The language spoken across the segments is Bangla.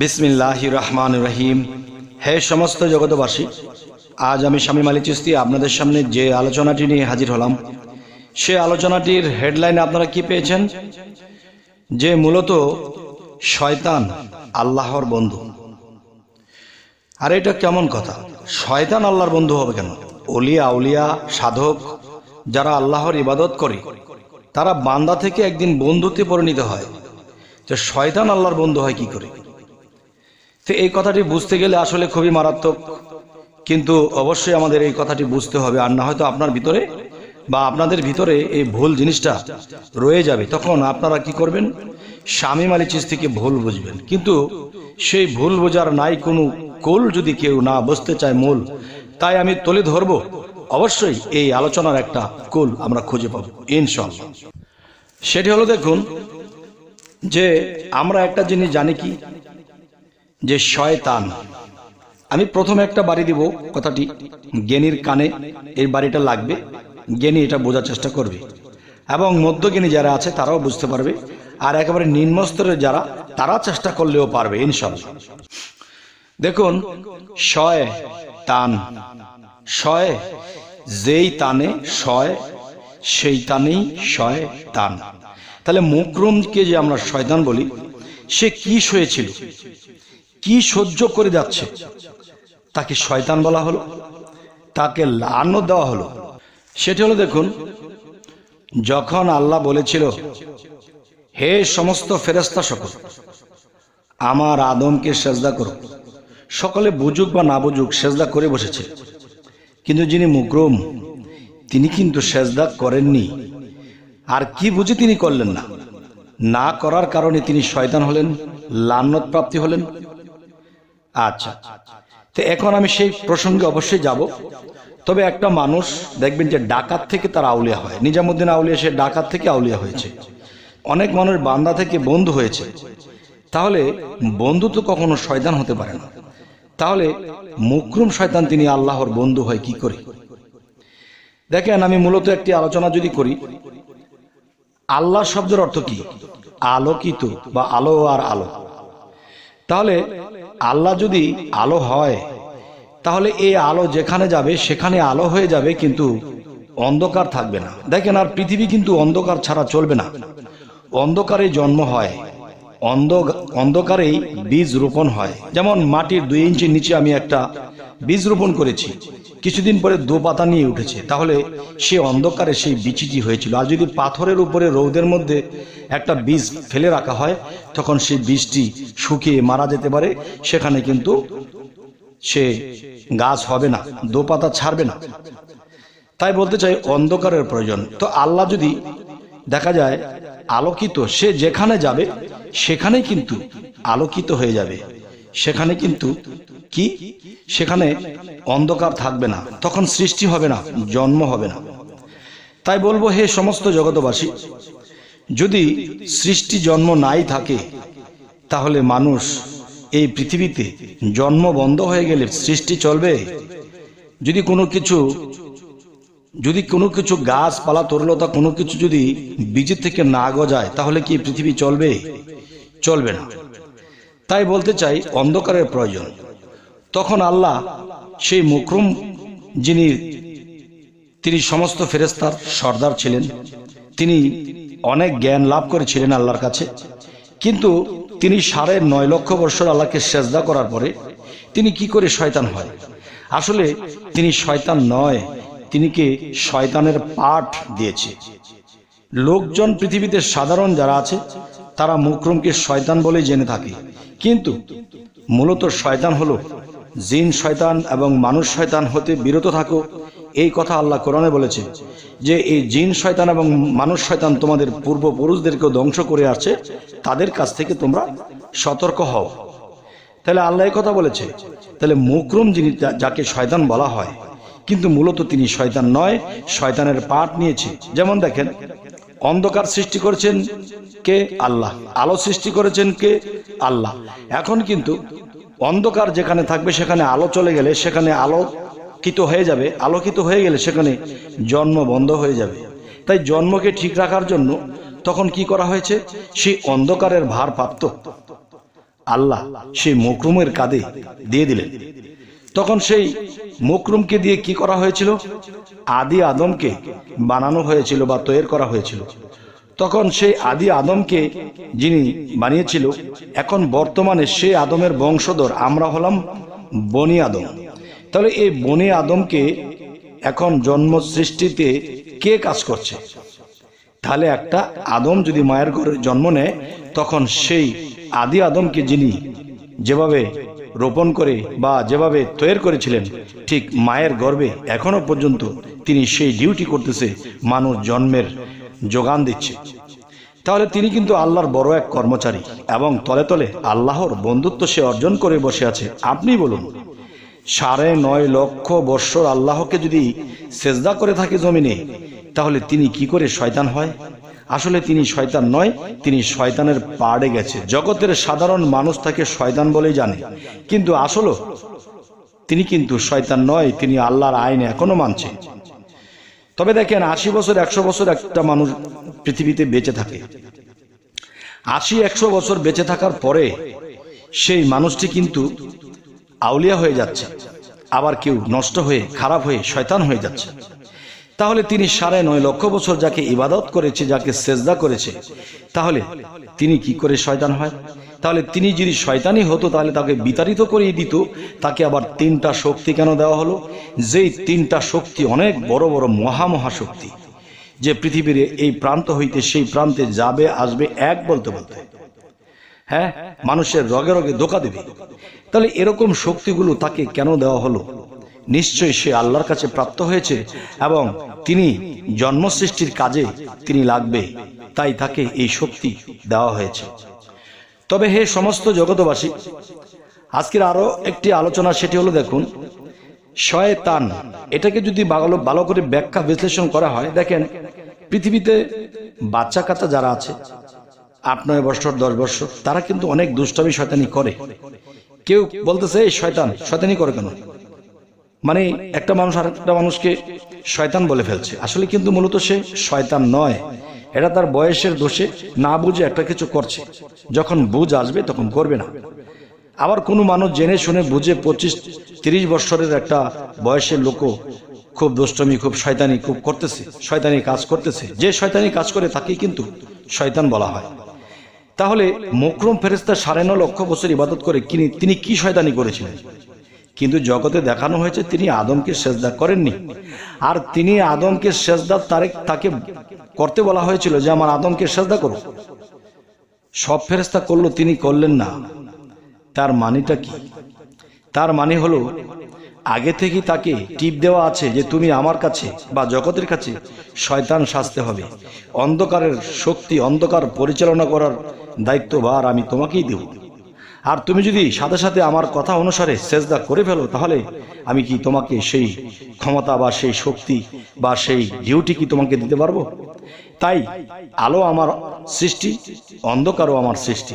বিসমিল্লাহ রহমান রহিম হে সমস্ত জগতবাসী আজ আমি স্বামী মালিক চিস্তি আপনাদের সামনে যে আলোচনাটি নিয়ে হাজির হলাম সে আলোচনাটির হেডলাইনে আপনারা কি পেয়েছেন যে মূলত শয়তান আল্লাহর বন্ধু আর এটা কেমন কথা শয়তান আল্লাহর বন্ধু হবে কেন অলিয়া আউলিয়া সাধক যারা আল্লাহর ইবাদত করে তারা বান্দা থেকে একদিন বন্ধুতে পরিণত হয় যে শয়তান আল্লাহর বন্ধু হয় কি করে তো এই কথাটি বুঝতে গেলে আসলে খুবই মারাত্মক কিন্তু অবশ্যই আমাদের এই কথাটি বুঝতে হবে আর না হয়তো আপনার ভিতরে বা আপনাদের ভিতরে এই ভুল জিনিসটা রয়ে যাবে তখন আপনারা কি করবেন স্বামী মালি চিজ থেকে ভুল বুঝবেন কিন্তু সেই ভুল বোঝার নাই কোনো কোল যদি কেউ না বুঝতে চায় মূল তাই আমি তুলে ধরব অবশ্যই এই আলোচনার একটা কোল আমরা খুঁজে পাবো ইনশাল্লাহ সেটি হলো দেখুন যে আমরা একটা জিনিস জানি কি যে শয়তান আমি প্রথমে একটা বাড়ি দিব কথাটি জ্ঞানীর কানে এই বাড়িটা লাগবে জ্ঞানী এটা বোঝার চেষ্টা করবে এবং মধ্যজ্ঞানী যারা আছে তারাও বুঝতে পারবে আর একেবারে নিম্নস্তরের যারা তারা চেষ্টা করলেও পারবে ইনশাল দেখুন শয় তান শয় যেই তানে শয় সেই তানেই শয় তান তাহলে মুকরুমকে যে আমরা শয়তান বলি সে কি শুয়েছিল কি সহ্য করে যাচ্ছে তাকে শয়তান বলা হলো তাকে লানো দেওয়া হলো সেটি হলো দেখুন যখন আল্লাহ বলেছিল হে সমস্ত ফেরস্তা সকল আমার আদমকে সেজদা করো সকলে বুঝুক বা না বুঝুক সেজদা করে বসেছে কিন্তু যিনি মুক্রম তিনি কিন্তু সেজদা করেননি আর কি বুঝে তিনি করলেন না না করার কারণে তিনি শয়তান হলেন লান্নত প্রাপ্তি হলেন আচ্ছা তো এখন আমি সেই প্রসঙ্গে অবশ্যই যাব তবে একটা মানুষ দেখবেন যে ডাকাত থেকে তার আউলিয়া হয় নিজামুদ্দিন আউলিয়া সে ডাকাত থেকে আউলিয়া হয়েছে অনেক মানুষ বান্দা থেকে বন্ধু হয়েছে তাহলে বন্ধু তো কখনো শয়তান হতে পারে না তাহলে মুকরুম শয়তান তিনি আল্লাহর বন্ধু হয় কি করে দেখেন আমি মূলত একটি আলোচনা যদি করি আল্লাহ শব্দের অর্থ কি আলোকিত বা আলো আর আলো তাহলে আল্লাহ যদি আলো হয় তাহলে এই আলো যেখানে যাবে সেখানে আলো হয়ে যাবে কিন্তু অন্ধকার থাকবে না দেখেন আর পৃথিবী কিন্তু অন্ধকার ছাড়া চলবে না অন্ধকারে জন্ম হয় অন্ধ অন্ধকারেই বীজ রোপণ হয় যেমন মাটির দুই ইঞ্চি নিচে আমি একটা বীজ রোপণ করেছি কিছুদিন পরে দু পাতা নিয়ে উঠেছে তাহলে সে অন্ধকারে সেই বিচিটি হয়েছিল আর যদি পাথরের উপরে রৌদের মধ্যে একটা বীজ ফেলে রাখা হয় তখন সেই বীজটি শুকিয়ে মারা যেতে পারে সেখানে কিন্তু সে গাছ হবে না দু পাতা ছাড়বে না তাই বলতে চাই অন্ধকারের প্রয়োজন তো আল্লাহ যদি দেখা যায় আলোকিত সে যেখানে যাবে সেখানে কিন্তু আলোকিত হয়ে যাবে সেখানে কিন্তু কি সেখানে অন্ধকার থাকবে না তখন সৃষ্টি হবে না জন্ম হবে না তাই বলবো হে সমস্ত জগতবাসী যদি সৃষ্টি জন্ম নাই থাকে তাহলে মানুষ এই পৃথিবীতে জন্ম বন্ধ হয়ে গেলে সৃষ্টি চলবে যদি কোনো কিছু যদি কোনো কিছু গাছপালা তরলতা কোনো কিছু যদি বীজের থেকে না গজায় তাহলে কি পৃথিবী চলবে চলবে না তাই বলতে চাই অন্ধকারের প্রয়োজন তখন আল্লাহ সেই মুকরুম যিনি তিনি সমস্ত ফেরেস্তার সর্দার ছিলেন তিনি অনেক জ্ঞান লাভ করেছিলেন আল্লাহর কাছে কিন্তু তিনি সাড়ে নয় লক্ষ বছর আল্লাহকে সেজদা করার পরে তিনি কি করে শয়তান হয় আসলে তিনি শয়তান নয় তিনিকে শয়তানের পাঠ দিয়েছে লোকজন পৃথিবীতে সাধারণ যারা আছে তারা মুকরমকে শয়তান বলে জেনে থাকে কিন্তু মূলত শয়তান হলো জিন শয়তান এবং মানুষ শয়তান হতে বিরত থাকো এই কথা আল্লাহ কোরআনে বলেছে যে এই জিন শয়তান এবং মানুষ শয়তান তোমাদের পূর্বপুরুষদেরকেও ধ্বংস করে আছে তাদের কাছ থেকে তোমরা সতর্ক হও তাহলে আল্লাহ কথা বলেছে তাহলে মুকরম যিনি যাকে শয়তান বলা হয় কিন্তু মূলত তিনি শয়তান নয় শয়তানের পাঠ নিয়েছে যেমন দেখেন অন্ধকার সৃষ্টি করেছেন কে আল্লাহ আলো সৃষ্টি করেছেন কে আল্লাহ এখন কিন্তু অন্ধকার যেখানে থাকবে সেখানে আলো চলে গেলে সেখানে আলোকিত হয়ে যাবে আলোকিত হয়ে গেলে সেখানে জন্ম বন্ধ হয়ে যাবে তাই জন্মকে ঠিক রাখার জন্য তখন কি করা হয়েছে সেই অন্ধকারের ভার প্রাপ্ত আল্লাহ সেই মকরুমের কাঁধে দিয়ে দিলেন তখন সেই মকরুমকে দিয়ে কি করা হয়েছিল আদি আদমকে বানানো হয়েছিল বা তৈরি করা হয়েছিল তখন সেই আদি আদমকে যিনি বানিয়েছিল এখন বর্তমানে সেই আদমের বংশধর আমরা হলাম বনি আদম তাহলে এই বনি আদমকে এখন জন্ম সৃষ্টিতে কে কাজ করছে তাহলে একটা আদম যদি মায়ের ঘরে জন্ম নেয় তখন সেই আদি আদমকে যিনি যেভাবে রোপণ করে বা যেভাবে তৈরি করেছিলেন ঠিক মায়ের গর্বে এখনো পর্যন্ত তিনি সেই ডিউটি করতেছে মানুষ জন্মের যোগান দিচ্ছে তাহলে তিনি কিন্তু আল্লাহর বড় এক কর্মচারী এবং তলে তলে আল্লাহর বন্ধুত্ব সে অর্জন করে বসে আছে আপনি বলুন সাড়ে নয় লক্ষ বৎসর আল্লাহকে যদি সেজদা করে থাকে জমিনে তাহলে তিনি কি করে শয়তান হয় আসলে তিনি শয়তান নয় তিনি শয়তানের পাড়ে গেছে জগতের সাধারণ মানুষ তাকে শয়তান বলেই জানে কিন্তু আসলে তিনি কিন্তু শয়তান নয় তিনি আল্লাহর আইন এখনো মানছেন তবে দেখেন আশি বছর একশো বছর একটা মানুষ পৃথিবীতে বেঁচে থাকে আশি একশো বছর বেঁচে থাকার পরে সেই মানুষটি কিন্তু আউলিয়া হয়ে যাচ্ছে আবার কেউ নষ্ট হয়ে খারাপ হয়ে শয়তান হয়ে যাচ্ছে তাহলে তিনি সাড়ে নয় লক্ষ বছর যাকে ইবাদত করেছে যাকে সেজদা করেছে তাহলে তিনি কি করে শয়তান হয় তাহলে তিনি যদি শয়তানি হতো তাহলে তাকে বিতাড়িত করিয়ে দিত তাকে আবার তিনটা শক্তি কেন দেওয়া হলো যেই তিনটা শক্তি অনেক বড় বড় মহা মহা শক্তি যে পৃথিবীর এই প্রান্ত হইতে সেই প্রান্তে যাবে আসবে এক বলতে বলতে হ্যাঁ মানুষের রগে রগে ধোকা দেবে তাহলে এরকম শক্তিগুলো তাকে কেন দেওয়া হলো নিশ্চয়ই সে আল্লাহর কাছে প্রাপ্ত হয়েছে এবং তিনি জন্ম সৃষ্টির কাজে তিনি লাগবে তাই তাকে এই শক্তি দেওয়া হয়েছে তবে হে সমস্ত জগতবাসী আজকের আরও একটি আলোচনা সেটি হলো দেখুন শয়তান এটাকে যদি ভালো ভালো করে ব্যাখ্যা বিশ্লেষণ করা হয় দেখেন পৃথিবীতে বাচ্চা কাচা যারা আছে আট নয় বছর দশ বছর তারা কিন্তু অনেক দুষ্টামি শয়তানি করে কেউ বলতেছে এই শয়তান শয়তানি করে কেন মানে একটা মানুষ আর একটা মানুষকে শয়তান বলে ফেলছে আসলে কিন্তু মূলত সে শয়তান নয় এটা তার বয়সের দোষে না বুঝে একটা কিছু করছে যখন বুঝ আসবে তখন করবে না আবার কোনো মানুষ জেনে শুনে বুঝে পঁচিশ তিরিশ বছরের একটা বয়সের লোকও খুব দুষ্টমি খুব শয়তানি খুব করতেছে শয়তানি কাজ করতেছে যে শয়তানি কাজ করে তাকেই কিন্তু শয়তান বলা হয় তাহলে মোকরম ফেরেস্তা সাড়ে ন লক্ষ বছর ইবাদত করে তিনি কি শয়তানি করেছিলেন কিন্তু জগতে দেখানো হয়েছে তিনি আদমকে সেজদা করেননি আর তিনি আদমকে সেজদা তারে তাকে করতে বলা হয়েছিল যে আমার আদমকে সেজদা করো সব ফেরস্তা করলো তিনি করলেন না তার মানেটা কি তার মানে হলো আগে থেকে তাকে টিপ দেওয়া আছে যে তুমি আমার কাছে বা জগতের কাছে শয়তান শাস্তে হবে অন্ধকারের শক্তি অন্ধকার পরিচালনা করার দায়িত্বভার আমি তোমাকেই দেব আর তুমি যদি সাথে সাথে আমার কথা অনুসারে সেজদা করে ফেলো তাহলে আমি কি তোমাকে সেই ক্ষমতা বা সেই শক্তি বা সেই ডিউটি কি তোমাকে দিতে পারবো তাই আলো আমার সৃষ্টি অন্ধকারও আমার সৃষ্টি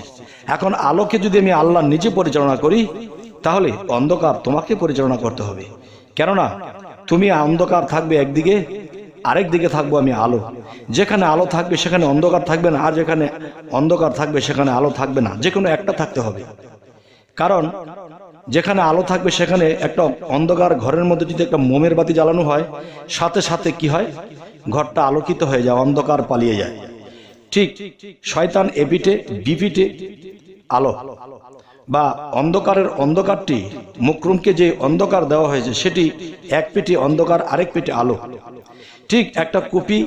এখন আলোকে যদি আমি আল্লাহ নিজে পরিচালনা করি তাহলে অন্ধকার তোমাকে পরিচালনা করতে হবে কেননা তুমি অন্ধকার থাকবে একদিকে আরেক দিকে থাকবো আমি আলো যেখানে আলো থাকবে সেখানে অন্ধকার থাকবে না আর যেখানে অন্ধকার থাকবে সেখানে আলো থাকবে না যে কোনো একটা থাকতে হবে কারণ যেখানে আলো থাকবে সেখানে একটা অন্ধকার ঘরের মধ্যে যদি একটা মোমের বাতি জ্বালানো হয় সাথে সাথে কি হয় ঘরটা আলোকিত হয়ে যায় অন্ধকার পালিয়ে যায় ঠিক শয়তান এপিটে বিপিটে আলো বা অন্ধকারের অন্ধকারটি মুকরুমকে যে অন্ধকার দেওয়া হয়েছে সেটি এক পেটি অন্ধকার আরেক পেটি আলো ঠিক একটা কুপি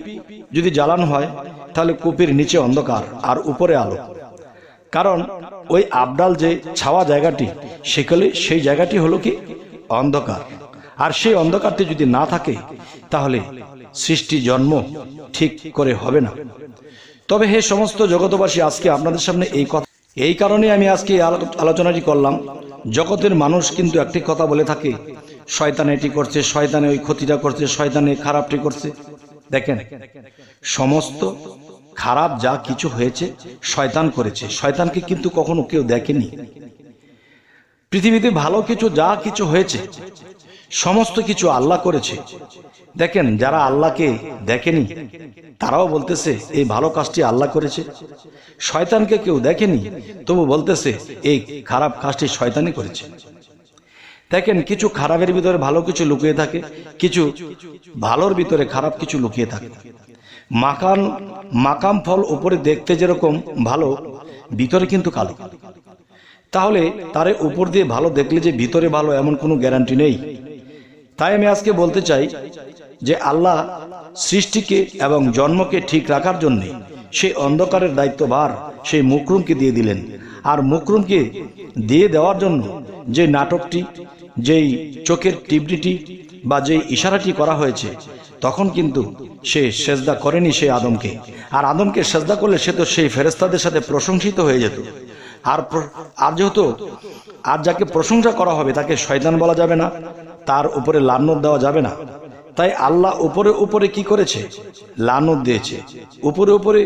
যদি জ্বালানো হয় তাহলে কুপির নিচে অন্ধকার আর উপরে আলো কারণ ওই আবডাল যে ছাওয়া জায়গাটি সেকালে সেই জায়গাটি হলো কি অন্ধকার আর সেই অন্ধকারটি যদি না থাকে তাহলে সৃষ্টি জন্ম ঠিক করে হবে না তবে হে সমস্ত জগতবাসী আজকে আপনাদের সামনে এই কথা এই কারণে আমি আজকে আলোচনাটি করলাম জগতের মানুষ কিন্তু একটি কথা বলে থাকে শয়তান এটি করছে শয়তানে ওই ক্ষতিটা করছে শয়তানে খারাপটি করছে দেখেন সমস্ত খারাপ যা কিছু হয়েছে শয়তান করেছে শয়তানকে কিন্তু কখনো কেউ দেখেনি পৃথিবীতে ভালো কিছু যা কিছু হয়েছে সমস্ত কিছু আল্লাহ করেছে দেখেন যারা আল্লাহকে দেখেনি তারাও বলতেছে এই ভালো কাজটি আল্লাহ করেছে শয়তানকে কেউ দেখেনি তবু বলতেছে এই খারাপ কাজটি শয়তানই করেছে দেখেন কিছু খারাপের ভিতরে ভালো কিছু লুকিয়ে থাকে কিছু ভালোর ভিতরে খারাপ কিছু লুকিয়ে থাকে মাকান মাকাম ফল উপরে দেখতে যেরকম ভালো ভিতরে কিন্তু কালো তাহলে তারে উপর দিয়ে ভালো দেখলে যে ভিতরে ভালো এমন কোনো গ্যারান্টি নেই তাই আমি আজকে বলতে চাই যে আল্লাহ সৃষ্টিকে এবং জন্মকে ঠিক রাখার জন্যে সেই অন্ধকারের দায়িত্বভার সেই মুকরুমকে দিয়ে দিলেন আর মুকরুমকে দিয়ে দেওয়ার জন্য যে নাটকটি যেই চোখের টিপটিটি বা যেই ইশারাটি করা হয়েছে তখন কিন্তু সে সেজদা করেনি সে আদমকে আর আদমকে সেজদা করলে সে তো সেই ফেরেস্তাদের সাথে প্রশংসিত হয়ে যেত আর আর যেহেতু আর যাকে প্রশংসা করা হবে তাকে শয়তান বলা যাবে না তার উপরে লান্নত দেওয়া যাবে না তাই আল্লাহ উপরে উপরে কি করেছে লানত দিয়েছে উপরে উপরে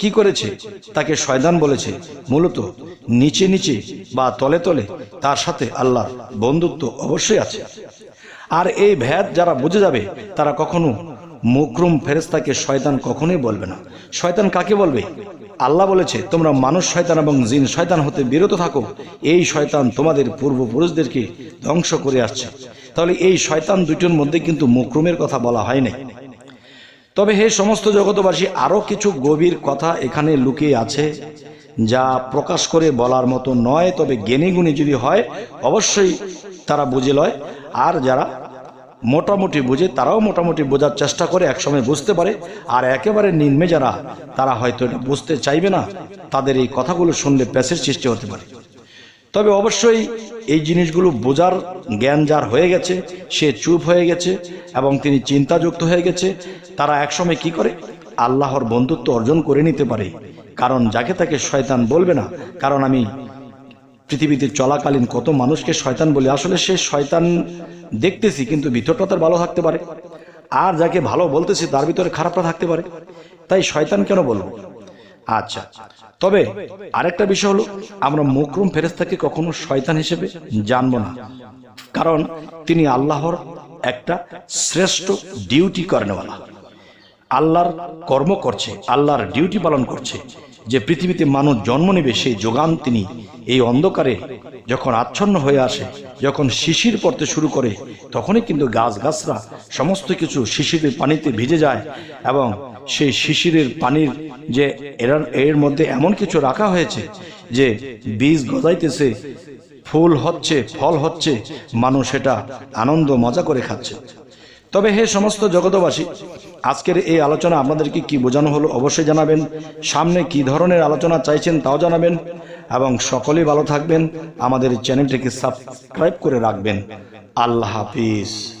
কি করেছে তাকে শয়দান বলেছে মূলত নিচে নিচে বা তলে তলে তার সাথে আল্লাহ বন্ধুত্ব অবশ্যই আছে আর এই ভেদ যারা বুঝে যাবে তারা কখনো মুকরুম ফেরেস্তাকে শয়তান কখনোই বলবে না শয়তান কাকে বলবে আল্লাহ বলেছে তোমরা মানুষ শয়তান এবং জিন শয়তান হতে বিরত থাকো এই শয়তান তোমাদের পূর্বপুরুষদেরকে ধ্বংস করে আসছে তাহলে এই শয়তান দুটোর মধ্যে কিন্তু মকরুমের কথা বলা হয় নাই তবে হে সমস্ত জগতবাসী আরও কিছু গভীর কথা এখানে লুকিয়ে আছে যা প্রকাশ করে বলার মতো নয় তবে গুণে যদি হয় অবশ্যই তারা বুঝে লয় আর যারা মোটামুটি বুঝে তারাও মোটামুটি বোঝার চেষ্টা করে একসময় বুঝতে পারে আর একেবারে নিম্নে যারা তারা হয়তো এটা বুঝতে চাইবে না তাদের এই কথাগুলো শুনলে প্যাসের সৃষ্টি হতে পারে তবে অবশ্যই এই জিনিসগুলো বোঝার জ্ঞান যার হয়ে গেছে সে চুপ হয়ে গেছে এবং তিনি চিন্তাযুক্ত হয়ে গেছে তারা একসময় কি করে আল্লাহর বন্ধুত্ব অর্জন করে নিতে পারে কারণ যাকে তাকে শয়তান বলবে না কারণ আমি পৃথিবীতে চলাকালীন কত মানুষকে শয়তান বলি আসলে সে শয়তান দেখতেছি কিন্তু ভিতরটা তার ভালো থাকতে পারে আর যাকে ভালো বলতেছি তার ভিতরে খারাপটা থাকতে পারে তাই শয়তান কেন বলবো আচ্ছা তবে আরেকটা বিষয় হলো আমরা মকরুম ফেরেস্তাকে কখনো শয়তান হিসেবে জানব না কারণ তিনি আল্লাহর একটা শ্রেষ্ঠ ডিউটি করেনওয়ালা আল্লাহর কর্ম করছে আল্লাহর ডিউটি পালন করছে যে পৃথিবীতে মানুষ জন্ম নেবে সেই যোগান তিনি এই অন্ধকারে যখন আচ্ছন্ন হয়ে আসে যখন শিশির পড়তে শুরু করে তখনই কিন্তু গাছগাছরা সমস্ত কিছু শিশিরের পানিতে ভিজে যায় এবং সেই শিশিরের পানির যে এর এর মধ্যে এমন কিছু রাখা হয়েছে যে বীজ গজাইতেছে ফুল হচ্ছে ফল হচ্ছে মানুষ এটা আনন্দ মজা করে খাচ্ছে তবে হে সমস্ত জগতবাসী আজকের এই আলোচনা আপনাদেরকে কি বোঝানো হলো অবশ্যই জানাবেন সামনে কি ধরনের আলোচনা চাইছেন তাও জানাবেন এবং সকলেই ভালো থাকবেন আমাদের চ্যানেলটিকে সাবস্ক্রাইব করে রাখবেন আল্লাহ হাফিজ